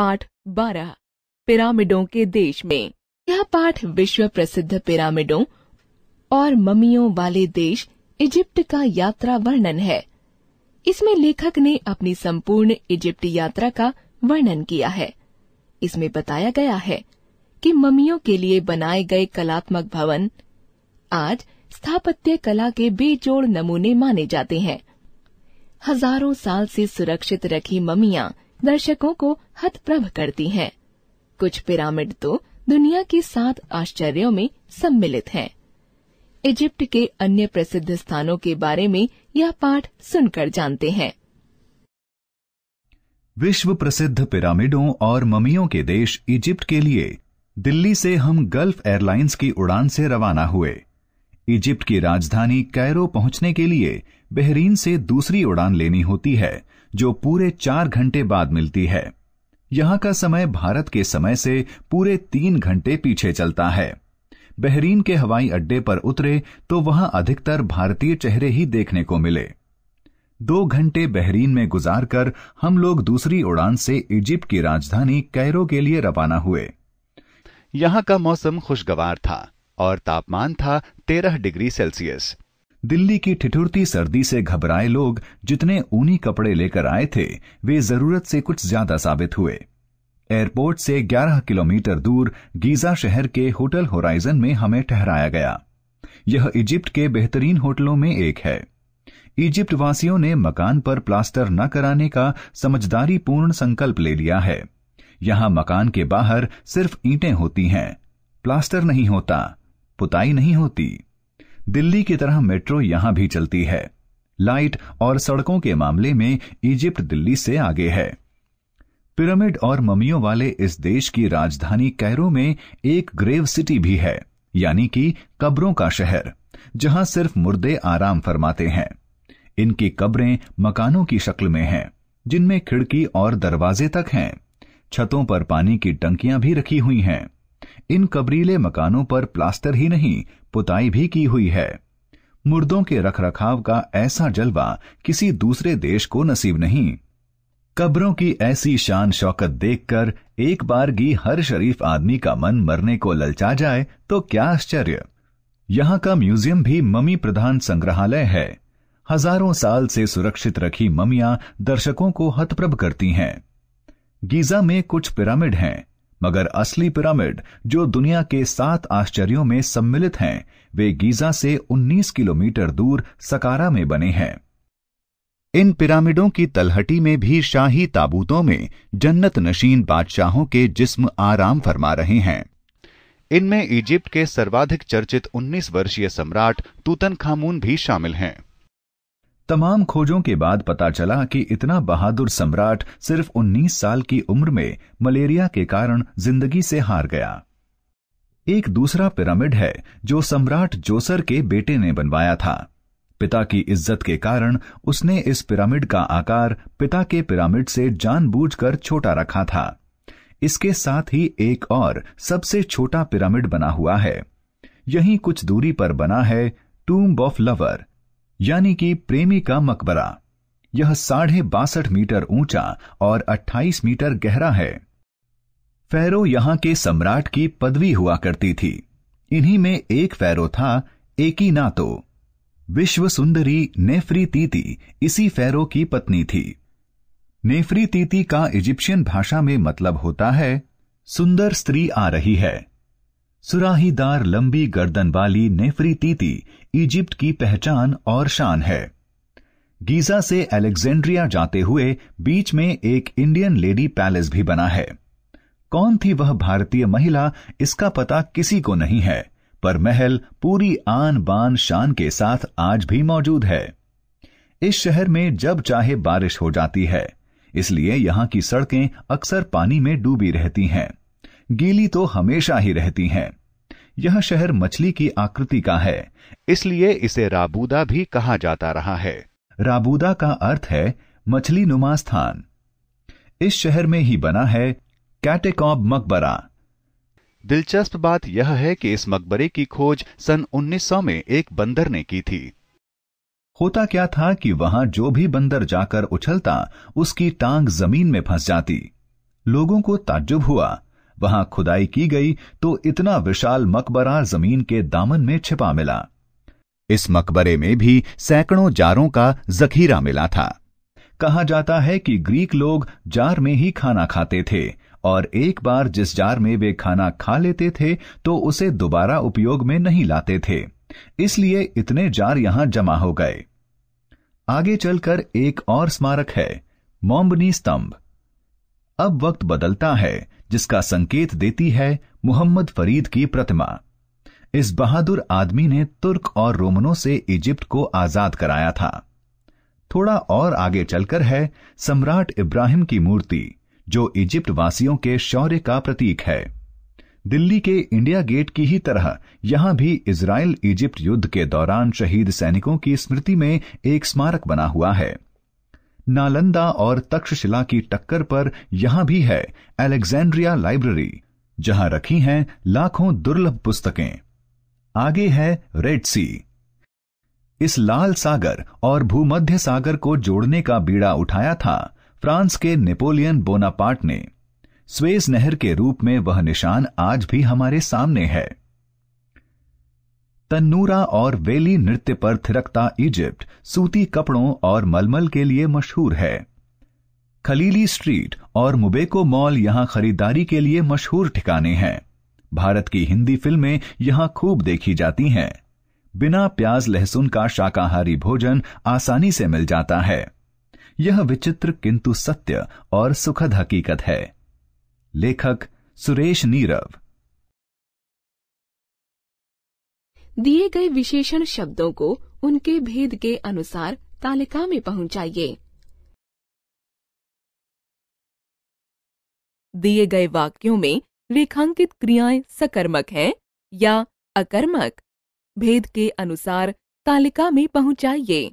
पाठ बारह पिरामिडों के देश में यह पाठ विश्व प्रसिद्ध पिरामिडों और ममियों वाले देश इजिप्ट का यात्रा वर्णन है इसमें लेखक ने अपनी संपूर्ण इजिप्ट यात्रा का वर्णन किया है इसमें बताया गया है कि ममियों के लिए बनाए गए कलात्मक भवन आज स्थापत्य कला के बेजोड़ नमूने माने जाते हैं हजारों साल से सुरक्षित रखी ममियां दर्शकों को हतप्रभ करती हैं। कुछ पिरामिड तो दुनिया के सात आश्चर्यों में सम्मिलित हैं। इजिप्ट के अन्य प्रसिद्ध स्थानों के बारे में यह पाठ सुनकर जानते हैं विश्व प्रसिद्ध पिरामिडों और ममियों के देश इजिप्ट के लिए दिल्ली से हम गल्फ एयरलाइंस की उड़ान से रवाना हुए इजिप्ट की राजधानी कैरो पहुंचने के लिए बहरीन से दूसरी उड़ान लेनी होती है जो पूरे चार घंटे बाद मिलती है यहां का समय भारत के समय से पूरे तीन घंटे पीछे चलता है बहरीन के हवाई अड्डे पर उतरे तो वहां अधिकतर भारतीय चेहरे ही देखने को मिले दो घंटे बहरीन में गुजार कर हम लोग दूसरी उड़ान से इजिप्ट की राजधानी कैरो के लिए रवाना हुए यहां का मौसम खुशगवार था और तापमान था तेरह डिग्री सेल्सियस दिल्ली की ठिठुरती सर्दी से घबराए लोग जितने ऊनी कपड़े लेकर आए थे वे जरूरत से कुछ ज्यादा साबित हुए एयरपोर्ट से 11 किलोमीटर दूर गीजा शहर के होटल होराइजन में हमें ठहराया गया यह इजिप्ट के बेहतरीन होटलों में एक है इजिप्ट वासियों ने मकान पर प्लास्टर न कराने का समझदारी पूर्ण संकल्प ले लिया है यहां मकान के बाहर सिर्फ ईंटें होती हैं प्लास्टर नहीं होता पुताई नहीं होती दिल्ली की तरह मेट्रो यहां भी चलती है लाइट और सड़कों के मामले में इजिप्ट दिल्ली से आगे है पिरामिड और ममियों वाले इस देश की राजधानी कैरो में एक ग्रेव सिटी भी है यानी कि कब्रों का शहर जहां सिर्फ मुर्दे आराम फरमाते हैं इनकी कब्रें मकानों की शक्ल में हैं जिनमें खिड़की और दरवाजे तक हैं छतों पर पानी की टंकियां भी रखी हुई हैं इन कबरीले मकानों पर प्लास्टर ही नहीं पुताई भी की हुई है मुर्दों के रखरखाव का ऐसा जलवा किसी दूसरे देश को नसीब नहीं कब्रों की ऐसी शान शौकत देखकर एक बार बारगी हर शरीफ आदमी का मन मरने को ललचा जाए तो क्या आश्चर्य यहाँ का म्यूजियम भी ममी प्रधान संग्रहालय है हजारों साल से सुरक्षित रखी ममिया दर्शकों को हतप्रभ करती हैं गीजा में कुछ पिरामिड हैं मगर असली पिरामिड जो दुनिया के सात आश्चर्यों में सम्मिलित हैं वे गीजा से 19 किलोमीटर दूर सकारा में बने हैं इन पिरामिडों की तलहटी में भी शाही ताबूतों में जन्नत नशीन बादशाहों के जिस्म आराम फरमा रहे हैं इनमें इजिप्ट के सर्वाधिक चर्चित 19 वर्षीय सम्राट तूतन खामून भी शामिल हैं तमाम खोजों के बाद पता चला कि इतना बहादुर सम्राट सिर्फ 19 साल की उम्र में मलेरिया के कारण जिंदगी से हार गया एक दूसरा पिरामिड है जो सम्राट जोसर के बेटे ने बनवाया था पिता की इज्जत के कारण उसने इस पिरामिड का आकार पिता के पिरामिड से जानबूझकर छोटा रखा था इसके साथ ही एक और सबसे छोटा पिरामिड बना हुआ है यही कुछ दूरी पर बना है टूम्ब ऑफ लवर यानी कि प्रेमी का मकबरा यह साढ़े बासठ मीटर ऊंचा और 28 मीटर गहरा है फैरो यहां के सम्राट की पदवी हुआ करती थी इन्हीं में एक फैरो था एकी नातो विश्व सुंदरी नेफरी तीती इसी फैरो की पत्नी थी नेफरी तीती का इजिप्शियन भाषा में मतलब होता है सुंदर स्त्री आ रही है सुराहीदार लंबी गर्दन वाली नेफरी तीती इजिप्ट की पहचान और शान है गीजा से अलेक्जेंड्रिया जाते हुए बीच में एक इंडियन लेडी पैलेस भी बना है कौन थी वह भारतीय महिला इसका पता किसी को नहीं है पर महल पूरी आन बान शान के साथ आज भी मौजूद है इस शहर में जब चाहे बारिश हो जाती है इसलिए यहां की सड़कें अक्सर पानी में डूबी रहती हैं गीली तो हमेशा ही रहती हैं। यह शहर मछली की आकृति का है इसलिए इसे राबूदा भी कहा जाता रहा है राबूदा का अर्थ है मछली नुमा स्थान इस शहर में ही बना है कैटेकॉब मकबरा दिलचस्प बात यह है कि इस मकबरे की खोज सन 1900 में एक बंदर ने की थी होता क्या था कि वहां जो भी बंदर जाकर उछलता उसकी टांग जमीन में फंस जाती लोगों को ताज्जुब हुआ वहां खुदाई की गई तो इतना विशाल मकबरा जमीन के दामन में छिपा मिला इस मकबरे में भी सैकड़ों जारों का जखीरा मिला था कहा जाता है कि ग्रीक लोग जार में ही खाना खाते थे और एक बार जिस जार में वे खाना खा लेते थे तो उसे दोबारा उपयोग में नहीं लाते थे इसलिए इतने जार यहां जमा हो गए आगे चलकर एक और स्मारक है मोम्बनी स्तंभ अब वक्त बदलता है जिसका संकेत देती है मोहम्मद फरीद की प्रतिमा इस बहादुर आदमी ने तुर्क और रोमनों से इजिप्ट को आजाद कराया था थोड़ा और आगे चलकर है सम्राट इब्राहिम की मूर्ति जो इजिप्ट वासियों के शौर्य का प्रतीक है दिल्ली के इंडिया गेट की ही तरह यहां भी इसराइल इजिप्ट युद्ध के दौरान शहीद सैनिकों की स्मृति में एक स्मारक बना हुआ है नालंदा और तक्षशिला की टक्कर पर यहां भी है अलेक्जेंड्रिया लाइब्रेरी जहां रखी हैं लाखों दुर्लभ पुस्तकें आगे है रेड सी इस लाल सागर और भूमध्य सागर को जोड़ने का बीड़ा उठाया था फ्रांस के नेपोलियन बोनापार्ट ने स्वेज नहर के रूप में वह निशान आज भी हमारे सामने है तन्नूरा और वेली नृत्य पर थिरकता इजिप्ट सूती कपड़ों और मलमल के लिए मशहूर है खलीली स्ट्रीट और मुबेको मॉल यहां खरीदारी के लिए मशहूर ठिकाने हैं भारत की हिंदी फिल्में यहां खूब देखी जाती हैं बिना प्याज लहसुन का शाकाहारी भोजन आसानी से मिल जाता है यह विचित्र किंतु सत्य और सुखद हकीकत है लेखक सुरेश नीरव दिए गए विशेषण शब्दों को उनके भेद के अनुसार तालिका में पहुंचाइए दिए गए वाक्यों में रेखांकित क्रियाएं सकर्मक हैं या अकर्मक भेद के अनुसार तालिका में पहुंचाइए